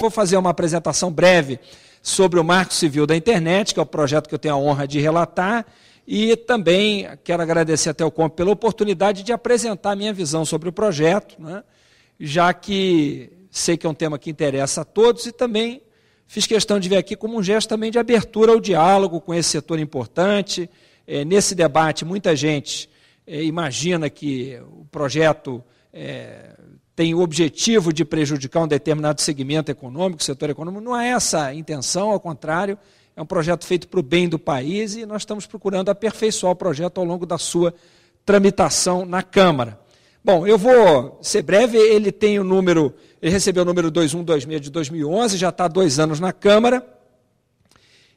Vou fazer uma apresentação breve sobre o Marco Civil da Internet, que é o projeto que eu tenho a honra de relatar, e também quero agradecer até o Comp pela oportunidade de apresentar a minha visão sobre o projeto, né? já que sei que é um tema que interessa a todos e também fiz questão de vir aqui como um gesto também de abertura ao diálogo com esse setor importante. É, nesse debate, muita gente é, imagina que o projeto é, tem o objetivo de prejudicar um determinado segmento econômico, setor econômico. Não é essa a intenção, ao contrário, é um projeto feito para o bem do país e nós estamos procurando aperfeiçoar o projeto ao longo da sua tramitação na Câmara. Bom, eu vou ser breve, ele tem o número, ele recebeu o número 2126 de 2011, já está há dois anos na Câmara,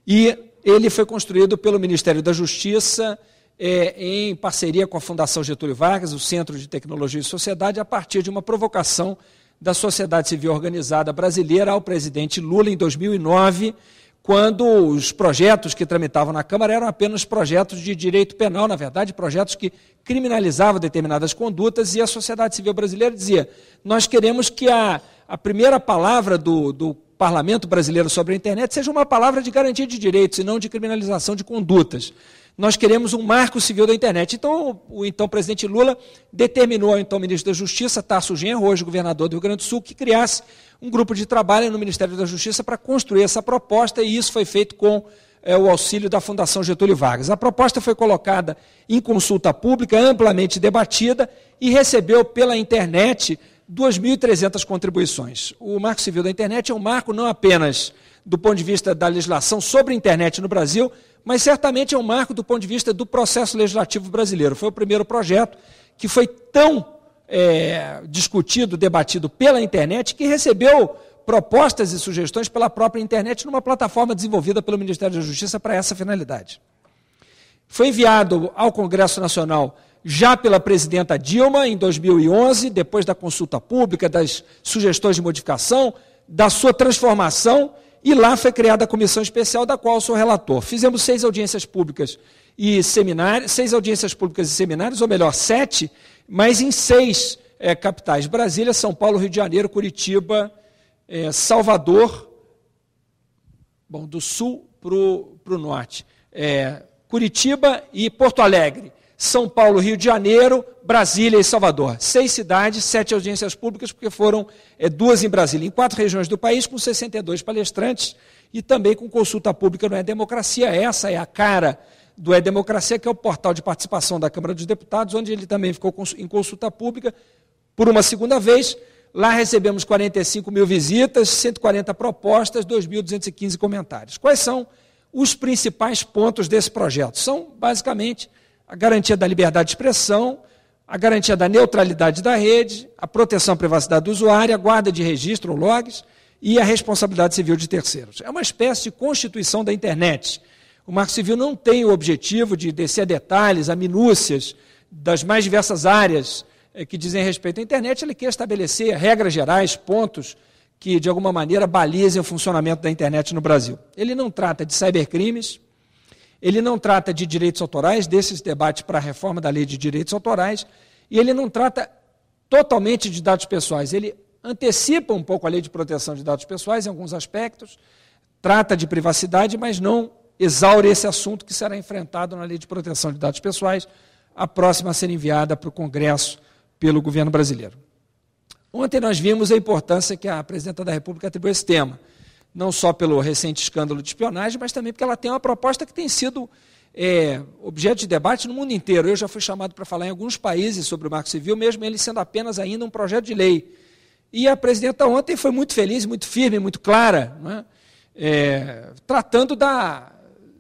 e ele foi construído pelo Ministério da Justiça é, em parceria com a Fundação Getúlio Vargas, o Centro de Tecnologia e Sociedade, a partir de uma provocação da sociedade civil organizada brasileira ao presidente Lula em 2009, quando os projetos que tramitavam na Câmara eram apenas projetos de direito penal, na verdade, projetos que criminalizavam determinadas condutas, e a sociedade civil brasileira dizia: nós queremos que a, a primeira palavra do, do parlamento brasileiro sobre a internet seja uma palavra de garantia de direitos e não de criminalização de condutas nós queremos um marco civil da internet. Então, o então presidente Lula determinou ao então ministro da Justiça, Tarso Genro, hoje governador do Rio Grande do Sul, que criasse um grupo de trabalho no Ministério da Justiça para construir essa proposta, e isso foi feito com é, o auxílio da Fundação Getúlio Vargas. A proposta foi colocada em consulta pública, amplamente debatida, e recebeu pela internet 2.300 contribuições. O Marco Civil da Internet é um marco não apenas do ponto de vista da legislação sobre a internet no Brasil, mas certamente é um marco do ponto de vista do processo legislativo brasileiro. Foi o primeiro projeto que foi tão é, discutido, debatido pela internet, que recebeu propostas e sugestões pela própria internet numa plataforma desenvolvida pelo Ministério da Justiça para essa finalidade. Foi enviado ao Congresso Nacional já pela presidenta Dilma em 2011, depois da consulta pública, das sugestões de modificação, da sua transformação e lá foi criada a comissão especial, da qual sou relator. Fizemos seis audiências públicas e seminários, seis audiências públicas e seminários, ou melhor, sete, mas em seis é, capitais: Brasília, São Paulo, Rio de Janeiro, Curitiba, é, Salvador, bom, do sul para o norte, é, Curitiba e Porto Alegre. São Paulo, Rio de Janeiro, Brasília e Salvador. Seis cidades, sete audiências públicas, porque foram é, duas em Brasília, em quatro regiões do país, com 62 palestrantes e também com consulta pública no É Democracia. Essa é a cara do É Democracia, que é o portal de participação da Câmara dos Deputados, onde ele também ficou em consulta pública por uma segunda vez. Lá recebemos 45 mil visitas, 140 propostas, 2.215 comentários. Quais são os principais pontos desse projeto? São, basicamente, a garantia da liberdade de expressão, a garantia da neutralidade da rede, a proteção à privacidade do usuário, a guarda de registro ou logs e a responsabilidade civil de terceiros. É uma espécie de constituição da internet. O Marco Civil não tem o objetivo de descer a detalhes, a minúcias das mais diversas áreas eh, que dizem respeito à internet, ele quer estabelecer regras gerais, pontos que, de alguma maneira, balizem o funcionamento da internet no Brasil. Ele não trata de cybercrimes, ele não trata de direitos autorais, desses debates para a reforma da lei de direitos autorais, e ele não trata totalmente de dados pessoais. Ele antecipa um pouco a lei de proteção de dados pessoais em alguns aspectos, trata de privacidade, mas não exaure esse assunto que será enfrentado na lei de proteção de dados pessoais, a próxima a ser enviada para o Congresso pelo governo brasileiro. Ontem nós vimos a importância que a presidenta da República atribuiu a esse tema não só pelo recente escândalo de espionagem, mas também porque ela tem uma proposta que tem sido é, objeto de debate no mundo inteiro. Eu já fui chamado para falar em alguns países sobre o Marco Civil, mesmo ele sendo apenas ainda um projeto de lei. E a presidenta ontem foi muito feliz, muito firme, muito clara, né? é, tratando da,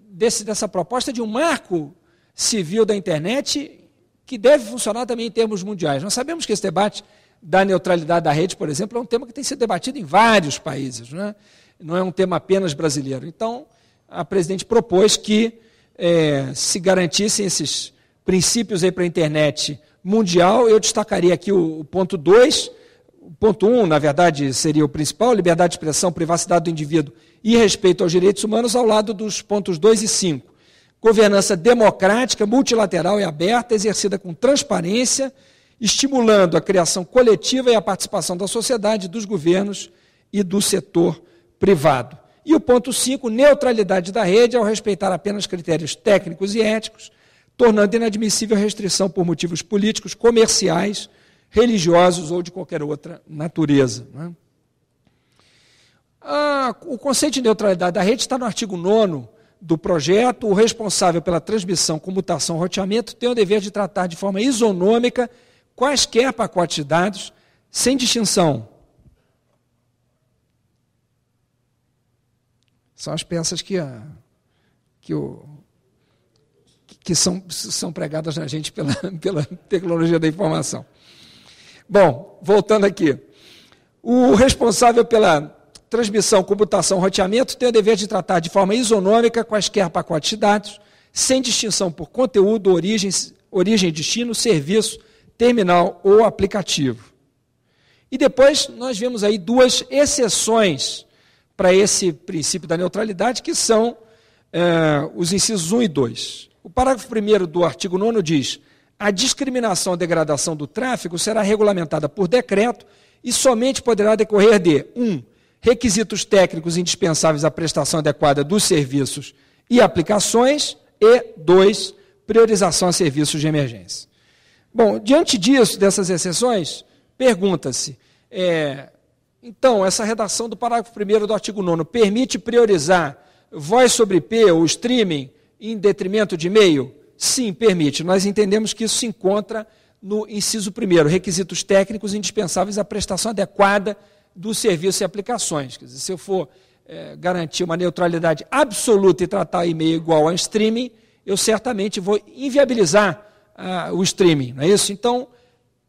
desse, dessa proposta de um marco civil da internet que deve funcionar também em termos mundiais. Nós sabemos que esse debate da neutralidade da rede, por exemplo, é um tema que tem sido debatido em vários países. Né? não é um tema apenas brasileiro. Então, a presidente propôs que é, se garantissem esses princípios aí para a internet mundial. Eu destacaria aqui o, o ponto 2. O ponto 1, um, na verdade, seria o principal: liberdade de expressão, privacidade do indivíduo e respeito aos direitos humanos, ao lado dos pontos 2 e 5. Governança democrática, multilateral e aberta, exercida com transparência, estimulando a criação coletiva e a participação da sociedade, dos governos e do setor privado privado. E o ponto 5, neutralidade da rede ao respeitar apenas critérios técnicos e éticos, tornando inadmissível a restrição por motivos políticos, comerciais, religiosos ou de qualquer outra natureza. Né? Ah, o conceito de neutralidade da rede está no artigo 9 do projeto. O responsável pela transmissão, comutação, roteamento tem o dever de tratar de forma isonômica quaisquer pacotes de dados, sem distinção São as peças que, a, ah, que, o, que são, são pregadas na gente pela, pela tecnologia da informação. Bom, voltando aqui. O responsável pela transmissão, computação, roteamento tem o dever de tratar de forma isonômica quaisquer pacotes de dados, sem distinção por conteúdo, origem, origem destino, serviço, terminal ou aplicativo. E depois nós vemos aí duas exceções para esse princípio da neutralidade, que são é, os incisos 1 e 2. O parágrafo 1 do artigo 9 diz: a discriminação ou degradação do tráfego será regulamentada por decreto e somente poderá decorrer de 1. Um, requisitos técnicos indispensáveis à prestação adequada dos serviços e aplicações, e 2. priorização a serviços de emergência. Bom, diante disso, dessas exceções, pergunta-se: é, então, essa redação do parágrafo 1 do artigo 9 permite priorizar voz sobre IP ou streaming em detrimento de e-mail? Sim, permite. Nós entendemos que isso se encontra no inciso 1, requisitos técnicos indispensáveis à prestação adequada do serviço e aplicações. Quer dizer, se eu for é, garantir uma neutralidade absoluta e tratar e-mail igual a streaming, eu certamente vou inviabilizar ah, o streaming, não é isso? Então,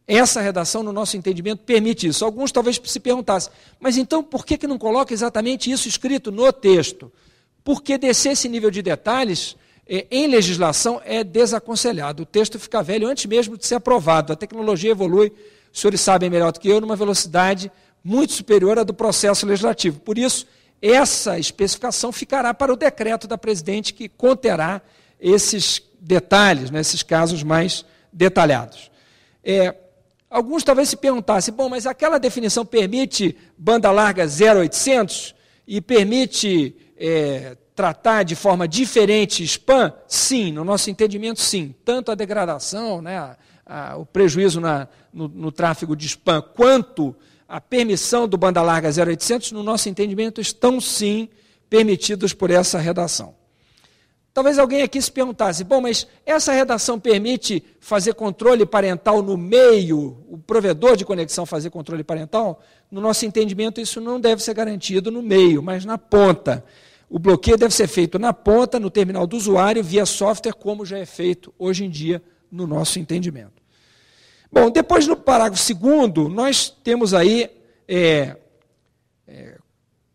essa redação, no nosso entendimento, permite isso. Alguns talvez se perguntassem, mas então por que, que não coloca exatamente isso escrito no texto? Porque descer esse nível de detalhes é, em legislação é desaconselhado. O texto fica velho antes mesmo de ser aprovado. A tecnologia evolui, os senhores sabem melhor do que eu, numa velocidade muito superior à do processo legislativo. Por isso, essa especificação ficará para o decreto da presidente que conterá esses detalhes, né, esses casos mais detalhados. É, Alguns talvez se perguntassem, bom, mas aquela definição permite banda larga 0800 e permite é, tratar de forma diferente spam? Sim, no nosso entendimento, sim. Tanto a degradação, né, a, a, o prejuízo na, no, no, tráfego de spam, quanto a permissão do banda larga 0800, no nosso entendimento, estão sim permitidos por essa redação. Talvez alguém aqui se perguntasse: bom, mas essa redação permite fazer controle parental no meio, o provedor de conexão fazer controle parental? No nosso entendimento, isso não deve ser garantido no meio, mas na ponta. O bloqueio deve ser feito na ponta, no terminal do usuário, via software, como já é feito hoje em dia no nosso entendimento. Bom, depois no parágrafo segundo, nós temos aí é,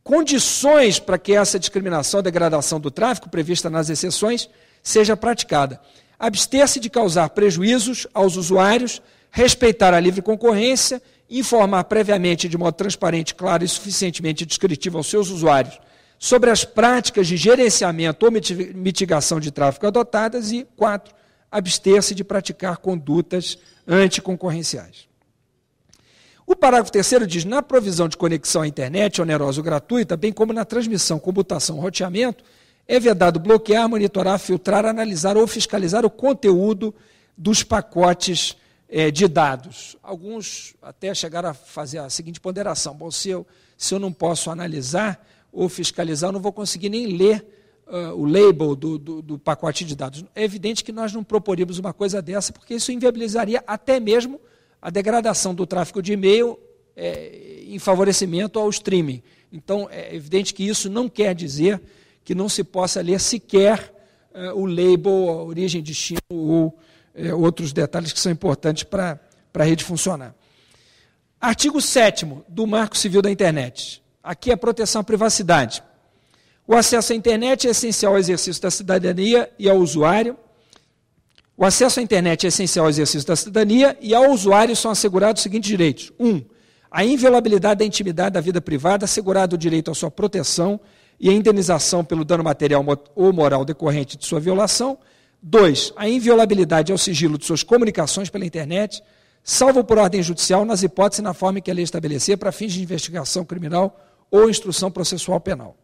condições para que essa discriminação, degradação do tráfico, prevista nas exceções, seja praticada. Abster-se de causar prejuízos aos usuários, respeitar a livre concorrência, informar previamente de modo transparente, claro e suficientemente descritivo aos seus usuários sobre as práticas de gerenciamento ou mitigação de tráfico adotadas e, quatro, abster-se de praticar condutas anticoncorrenciais. O parágrafo terceiro diz: na provisão de conexão à internet onerosa ou gratuita, bem como na transmissão, computação, roteamento, é vedado bloquear, monitorar, filtrar, analisar ou fiscalizar o conteúdo dos pacotes é, de dados. Alguns até chegaram a fazer a seguinte ponderação: bom, se eu, se eu não posso analisar ou fiscalizar, eu não vou conseguir nem ler uh, o label do, do, do pacote de dados. É evidente que nós não proporíamos uma coisa dessa, porque isso inviabilizaria até mesmo a degradação do tráfego de e-mail é, em favorecimento ao streaming. Então, é evidente que isso não quer dizer que não se possa ler sequer é, o label, a origem, destino ou é, outros detalhes que são importantes para a rede funcionar. Artigo 7 do Marco Civil da Internet. Aqui é proteção à privacidade. O acesso à internet é essencial ao exercício da cidadania e ao usuário o acesso à internet é essencial ao exercício da cidadania e ao usuário são assegurados os seguintes direitos. 1. Um, a inviolabilidade da intimidade da vida privada, assegurado o direito à sua proteção e à indenização pelo dano material ou moral decorrente de sua violação. 2. A inviolabilidade ao sigilo de suas comunicações pela internet, salvo por ordem judicial, nas hipóteses e na forma que a lei estabelecer para fins de investigação criminal ou instrução processual penal.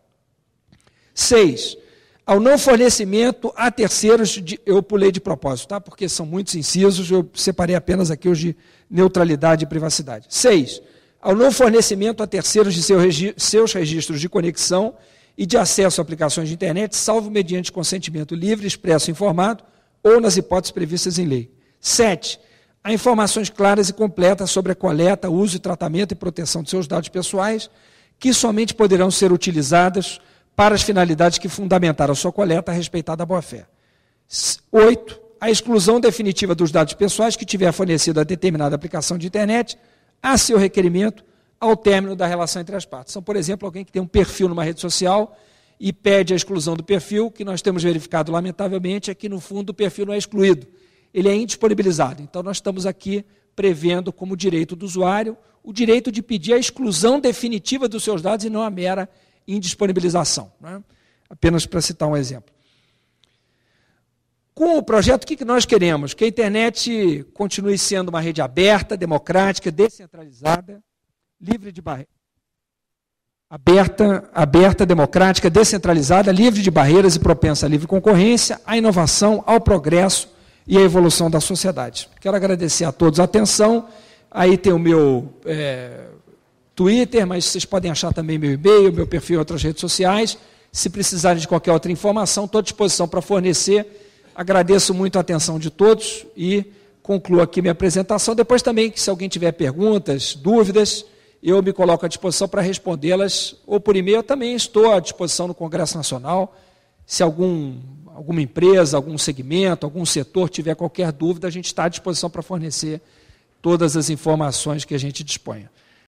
6 ao não fornecimento a terceiros, de, eu pulei de propósito, tá? Porque são muitos incisos, eu separei apenas aqui os de neutralidade e privacidade. Seis, ao não fornecimento a terceiros de seu regi seus registros de conexão e de acesso a aplicações de internet, salvo mediante consentimento livre, expresso e informado, ou nas hipóteses previstas em lei. Sete, a informações claras e completas sobre a coleta, uso, tratamento e proteção de seus dados pessoais, que somente poderão ser utilizadas para as finalidades que fundamentaram sua coleta respeitada a boa-fé. 8. A exclusão definitiva dos dados pessoais que tiver fornecido a determinada aplicação de internet, a seu requerimento, ao término da relação entre as partes. São, por exemplo, alguém que tem um perfil numa rede social e pede a exclusão do perfil, que nós temos verificado, lamentavelmente, é que, no fundo, o perfil não é excluído, ele é indisponibilizado. Então, nós estamos aqui prevendo como direito do usuário o direito de pedir a exclusão definitiva dos seus dados e não a mera indisponibilização. Né? Apenas para citar um exemplo. Com o projeto, o que nós queremos? Que a internet continue sendo uma rede aberta, democrática, descentralizada, livre de barreiras. Aberta, aberta, democrática, descentralizada, livre de barreiras e propensa à livre concorrência, à inovação, ao progresso e à evolução da sociedade. Quero agradecer a todos a atenção. Aí tem o meu é, Twitter, mas vocês podem achar também meu e-mail, meu perfil em outras redes sociais. Se precisarem de qualquer outra informação, estou à disposição para fornecer. Agradeço muito a atenção de todos e concluo aqui minha apresentação. Depois também, se alguém tiver perguntas, dúvidas, eu me coloco à disposição para respondê-las, ou por e-mail, eu também estou à disposição no Congresso Nacional. Se algum, alguma empresa, algum segmento, algum setor tiver qualquer dúvida, a gente está à disposição para fornecer todas as informações que a gente disponha.